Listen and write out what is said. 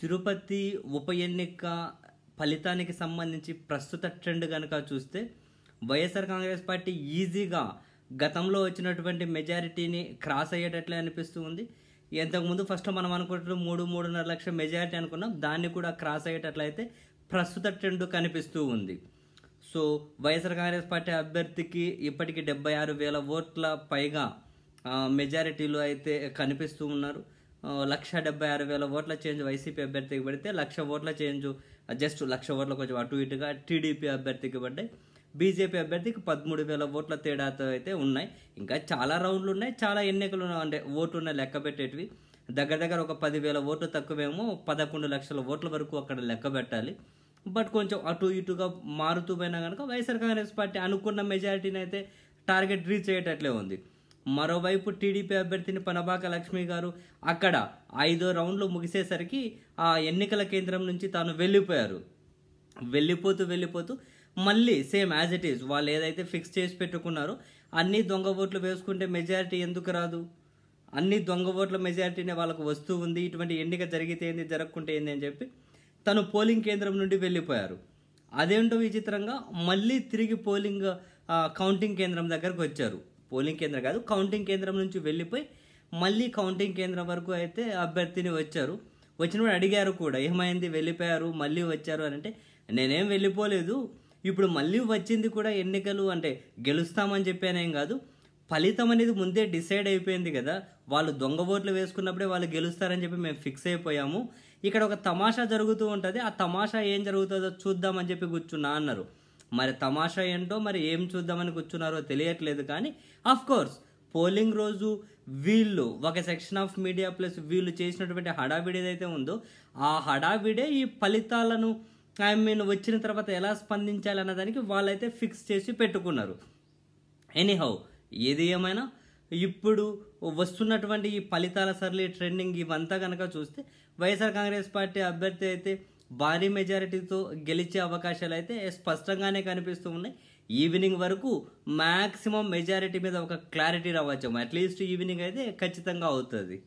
తిరుపతి ఉప ఎన్నిక ఫలితానికి సంబంధించి ప్రస్తుత ట్రెండ్ కనుక చూస్తే వైఎస్ఆర్ కాంగ్రెస్ పార్టీ ఈజీగా గతంలో వచ్చినటువంటి మెజారిటీని క్రాస్ అయ్యేటట్లే అనిపిస్తూ ఉంది ఇంతకుముందు ఫస్ట్ మనం అనుకుంటున్న మూడు మూడున్నర లక్షల మెజారిటీ అనుకున్నాం దాన్ని కూడా క్రాస్ అయ్యేటట్లయితే ప్రస్తుత ట్రెండ్ కనిపిస్తూ ఉంది సో వైఎస్ఆర్ కాంగ్రెస్ పార్టీ అభ్యర్థికి ఇప్పటికి డెబ్బై ఆరు వేల ఓట్ల పైగా మెజారిటీలో అయితే కనిపిస్తూ ఉన్నారు లక్ష డెబ్బై ఆరు వేల ఓట్ల చేంజ్ వైసీపీ అభ్యర్థికి పడితే లక్ష ఓట్ల చేంజ్ జస్ట్ లక్ష ఓట్ల కొంచెం అటు ఇటుగా టీడీపీ అభ్యర్థికి పడ్డాయి బీజేపీ అభ్యర్థికి పదమూడు వేల ఓట్ల తేడాతో అయితే ఉన్నాయి ఇంకా చాలా రౌండ్లు ఉన్నాయి చాలా ఎన్నికలు అంటే ఓటు ఉన్న లెక్క పెట్టేటివి దగ్గర దగ్గర ఒక పదివేల ఓట్లు తక్కువేమో పదకొండు లక్షల ఓట్ల వరకు అక్కడ లెక్క పెట్టాలి బట్ కొంచెం అటు ఇటుగా మారుతూ పోయినా కనుక వైఎస్ఆర్ కాంగ్రెస్ పార్టీ అనుకున్న మెజారిటీని అయితే టార్గెట్ రీచ్ అయ్యేటట్లే ఉంది మరోవైపు టీడీపీ అభ్యర్థిని పనబాక లక్ష్మి గారు అక్కడ ఐదో రౌండ్లు ముగిసేసరికి ఆ ఎన్నికల కేంద్రం నుంచి తాను వెళ్ళిపోయారు వెళ్ళిపోతూ వెళ్ళిపోతూ మళ్ళీ సేమ్ యాజ్ ఇట్ ఈజ్ వాళ్ళు ఏదైతే ఫిక్స్ చేసి పెట్టుకున్నారో అన్ని దొంగ ఓట్లు వేసుకుంటే మెజారిటీ ఎందుకు రాదు అన్ని దొంగ ఓట్ల మెజారిటీనే వాళ్ళకు వస్తూ ఉంది ఇటువంటి ఎన్నిక జరిగితే ఏంది జరగకుంటే ఏంది అని చెప్పి తను పోలింగ్ కేంద్రం నుండి వెళ్ళిపోయారు అదేంటో విచిత్రంగా మళ్ళీ తిరిగి పోలింగ్ కౌంటింగ్ కేంద్రం దగ్గరకు వచ్చారు పోలింగ్ కేంద్రం కాదు కౌంటింగ్ కేంద్రం నుంచి వెళ్ళిపోయి మళ్ళీ కౌంటింగ్ కేంద్రం వరకు అయితే అభ్యర్థిని వచ్చారు వచ్చినప్పుడు అడిగారు కూడా ఏమైంది వెళ్ళిపోయారు మళ్ళీ వచ్చారు అని అంటే నేనేం వెళ్ళిపోలేదు ఇప్పుడు మళ్ళీ వచ్చింది కూడా ఎన్నికలు అంటే గెలుస్తామని చెప్పానేం కాదు ఫలితం అనేది ముందే డిసైడ్ అయిపోయింది కదా వాళ్ళు దొంగ ఓట్లు వేసుకున్నప్పుడే వాళ్ళు గెలుస్తారని చెప్పి మేము ఫిక్స్ అయిపోయాము ఇక్కడ ఒక తమాషా జరుగుతూ ఉంటుంది ఆ తమాషా ఏం జరుగుతుందో చూద్దామని చెప్పి కూర్చున్నా అన్నారు మరి తమాషా ఏంటో మరి ఏం చూద్దామని కూర్చున్నారో తెలియట్లేదు కానీ అఫ్ కోర్స్ పోలింగ్ రోజు వీళ్ళు ఒక సెక్షన్ ఆఫ్ మీడియా ప్లస్ వీళ్ళు చేసినటువంటి హడావిడి ఏదైతే ఉందో ఆ హడావిడే ఈ ఫలితాలను ఐ మీన్ వచ్చిన తర్వాత ఎలా స్పందించాలి అన్నదానికి వాళ్ళైతే ఫిక్స్ చేసి పెట్టుకున్నారు ఎనీహౌ ఏది ఏమైనా ఇప్పుడు వస్తున్నటువంటి ఈ ఫలితాల సరళి ట్రెండింగ్ ఇవంతా కనుక చూస్తే వైఎస్ఆర్ కాంగ్రెస్ పార్టీ అభ్యర్థి అయితే భారీ మెజారిటీతో గెలిచే అవకాశాలు అయితే స్పష్టంగానే కనిపిస్తూ ఉన్నాయి ఈవినింగ్ వరకు మ్యాక్సిమం మెజారిటీ మీద ఒక క్లారిటీ రావచ్చు అట్లీస్ట్ ఈవినింగ్ అయితే ఖచ్చితంగా అవుతుంది